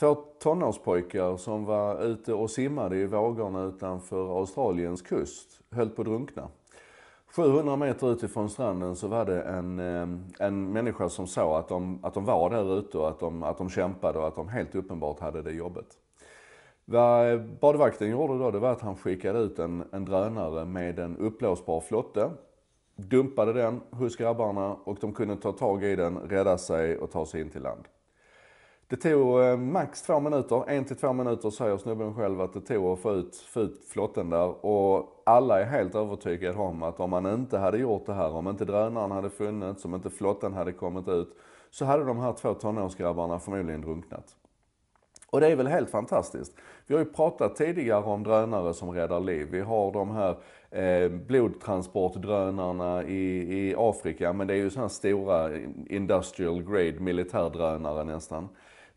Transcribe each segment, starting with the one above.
Två tonårspojkar som var ute och simmade i vågorna utanför Australiens kust höll på att drunkna. 700 meter utifrån stranden så var det en, eh, en människa som såg att de, att de var där ute och att de, att de kämpade och att de helt uppenbart hade det jobbet. Vad eh, badvakten gjorde då, det var att han skickade ut en, en drönare med en uppblåsbar flotte. Dumpade den hos grabbarna och de kunde ta tag i den, rädda sig och ta sig in till land. Det tog eh, max två minuter, en till två minuter säger snubben själv att det tog att få ut, få ut flotten där. Och alla är helt övertygade om att om man inte hade gjort det här, om inte drönaren hade funnits, om inte flotten hade kommit ut, så hade de här två tonårsgrabbarna förmodligen drunknat. Och det är väl helt fantastiskt. Vi har ju pratat tidigare om drönare som räddar liv. Vi har de här eh, blodtransportdrönarna i, i Afrika, men det är ju sådana stora industrial grade militärdrönare nästan.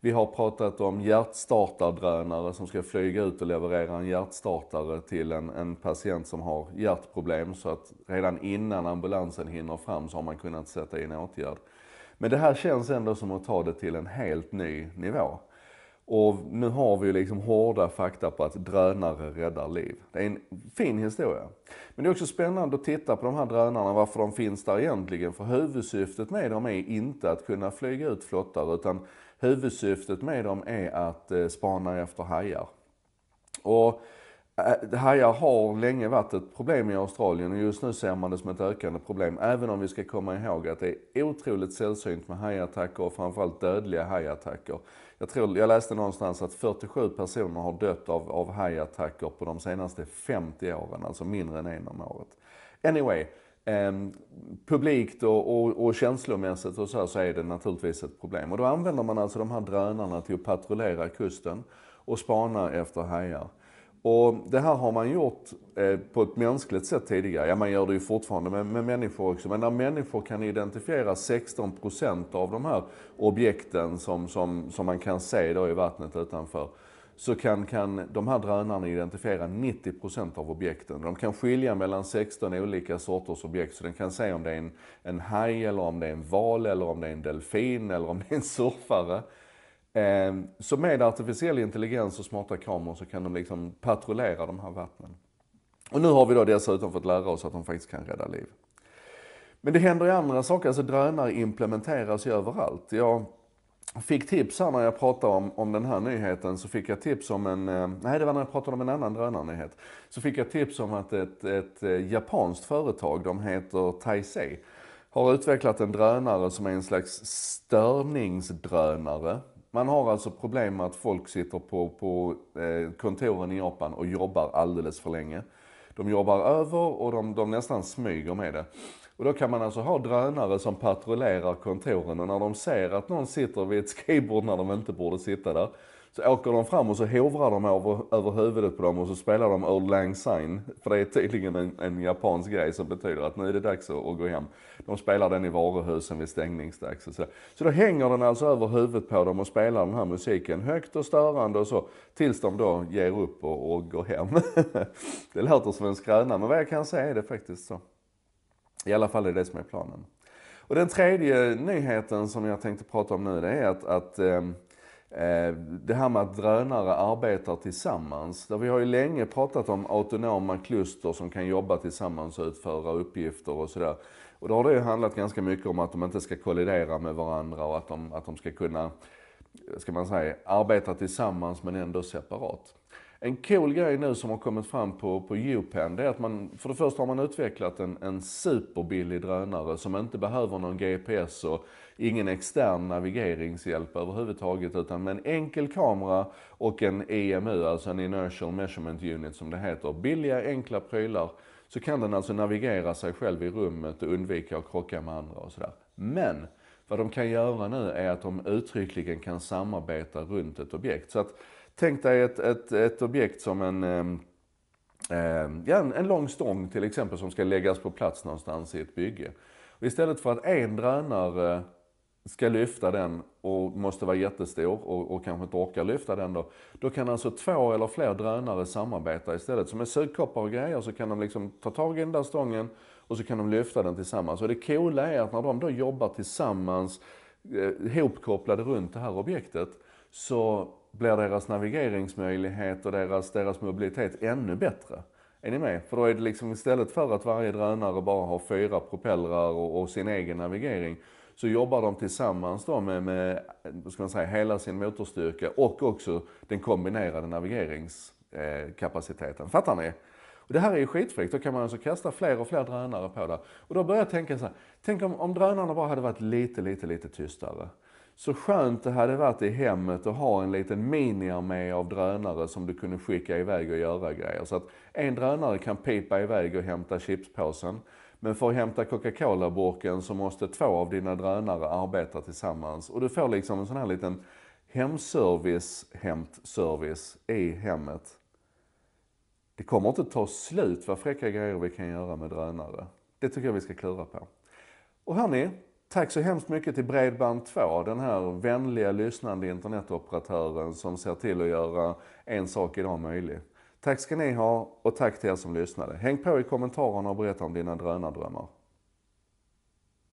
Vi har pratat om hjärtstartardrönare som ska flyga ut och leverera en hjärtstartare till en, en patient som har hjärtproblem så att redan innan ambulansen hinner fram så har man kunnat sätta in åtgärd. Men det här känns ändå som att ta det till en helt ny nivå. Och nu har vi ju liksom hårda fakta på att drönare räddar liv. Det är en fin historia. Men det är också spännande att titta på de här drönarna, varför de finns där egentligen. För huvudsyftet med dem är inte att kunna flyga ut flottar utan Huvudsyftet med dem är att eh, spana efter hajar. Och eh, Hajar har länge varit ett problem i Australien och just nu ser man det som ett ökande problem. Även om vi ska komma ihåg att det är otroligt sällsynt med hajattacker och framförallt dödliga hajattacker. Jag, tror, jag läste någonstans att 47 personer har dött av, av hajattacker på de senaste 50 åren, alltså mindre än en om året. Anyway, Ehm, publikt och, och, och känslomässigt och så, här, så är det naturligtvis ett problem. Och då använder man alltså de här drönarna till att patrullera kusten och spana efter hajar. Och det här har man gjort eh, på ett mänskligt sätt tidigare. Ja, man gör det ju fortfarande med, med människor också. Men när människor kan identifiera 16 av de här objekten som, som, som man kan se då i vattnet utanför så kan, kan de här drönarna identifiera 90% av objekten. De kan skilja mellan 16 olika sorters objekt, så den kan se om det är en, en haj, eller om det är en val, eller om det är en delfin, eller om det är en surfare. Eh, så med artificiell intelligens och smarta kameror så kan de liksom patrullera de här vattnen. Och nu har vi då dessutom fått lära oss att de faktiskt kan rädda liv. Men det händer ju andra saker, alltså drönare implementeras ju överallt. Jag fick tips här när jag pratade om, om den här nyheten, så fick jag tips om en, eh, nej det var när jag pratade om en annan drönarnyhet, så fick jag tips om att ett, ett eh, japanskt företag, de heter Taisei, har utvecklat en drönare som är en slags störningsdrönare. Man har alltså problem med att folk sitter på, på eh, kontoren i Japan och jobbar alldeles för länge de jobbar över och de, de nästan smyger med det. Och då kan man alltså ha drönare som patrullerar kontoren och när de ser att någon sitter vid ett skrivbord när de inte borde sitta där, så åker de fram och så hovrar de över, över huvudet på dem och så spelar de Old Lang Syne. För det är tydligen en, en japansk grej som betyder att nu är det dags att, att gå hem. De spelar den i varuhusen vid stängningsdags och så. Så då hänger den alltså över huvudet på dem och spelar den här musiken högt och störande och så. Tills de då ger upp och, och går hem. det låter som en skröna men vad jag kan säga är det faktiskt så. I alla fall är det det som är planen. Och den tredje nyheten som jag tänkte prata om nu det är att, att ehm, Eh, det här med att drönare arbetar tillsammans. Där vi har ju länge pratat om autonoma kluster som kan jobba tillsammans och utföra uppgifter och sådär. Och då har det ju handlat ganska mycket om att de inte ska kollidera med varandra och att de, att de ska kunna, ska man säga, arbeta tillsammans men ändå separat. En cool grej nu som har kommit fram på, på Upen, det är att man, för det första har man utvecklat en, en superbillig drönare som inte behöver någon GPS och ingen extern navigeringshjälp överhuvudtaget utan med en enkel kamera och en EMU, alltså en Inertial Measurement Unit som det heter. Billiga, enkla prylar. Så kan den alltså navigera sig själv i rummet och undvika att krocka med andra och sådär. Men vad de kan göra nu är att de uttryckligen kan samarbeta runt ett objekt. Så att Tänk dig ett, ett, ett objekt som en, eh, ja, en, en lång stång till exempel som ska läggas på plats någonstans i ett bygge. Och istället för att en drönare ska lyfta den och måste vara jättestor och, och kanske inte orkar lyfta den då. Då kan alltså två eller fler drönare samarbeta istället. Så med sugkoppar och grejer så kan de liksom ta tag i den där stången och så kan de lyfta den tillsammans. Och det coola är att när de då jobbar tillsammans, eh, hopkopplade runt det här objektet, så blir deras navigeringsmöjlighet och deras, deras mobilitet ännu bättre. Är ni med? För då är det liksom istället för att varje drönare bara har fyra propellrar och, och sin egen navigering så jobbar de tillsammans då med, med ska man säga, hela sin motorstyrka och också den kombinerade navigeringskapaciteten. Fattar ni? Och det här är ju skitfräckt, då kan man alltså kasta fler och fler drönare på det. Och då börjar jag tänka så här, tänk om, om drönarna bara hade varit lite, lite, lite tystare. Så skönt det hade varit i hemmet att ha en liten mini-armé av drönare som du kunde skicka iväg och göra grejer. Så att en drönare kan pipa iväg och hämta chipspåsen. Men för att hämta Coca-Cola-burken så måste två av dina drönare arbeta tillsammans. Och du får liksom en sån här liten hemservice, hämtservice i hemmet. Det kommer inte ta slut vad fräcka grejer vi kan göra med drönare. Det tycker jag vi ska klura på. Och hörni, Tack så hemskt mycket till Bredband2, den här vänliga lyssnande internetoperatören som ser till att göra en sak idag möjlig. Tack ska ni ha och tack till er som lyssnade. Häng på i kommentarerna och berätta om dina drönardrömmar.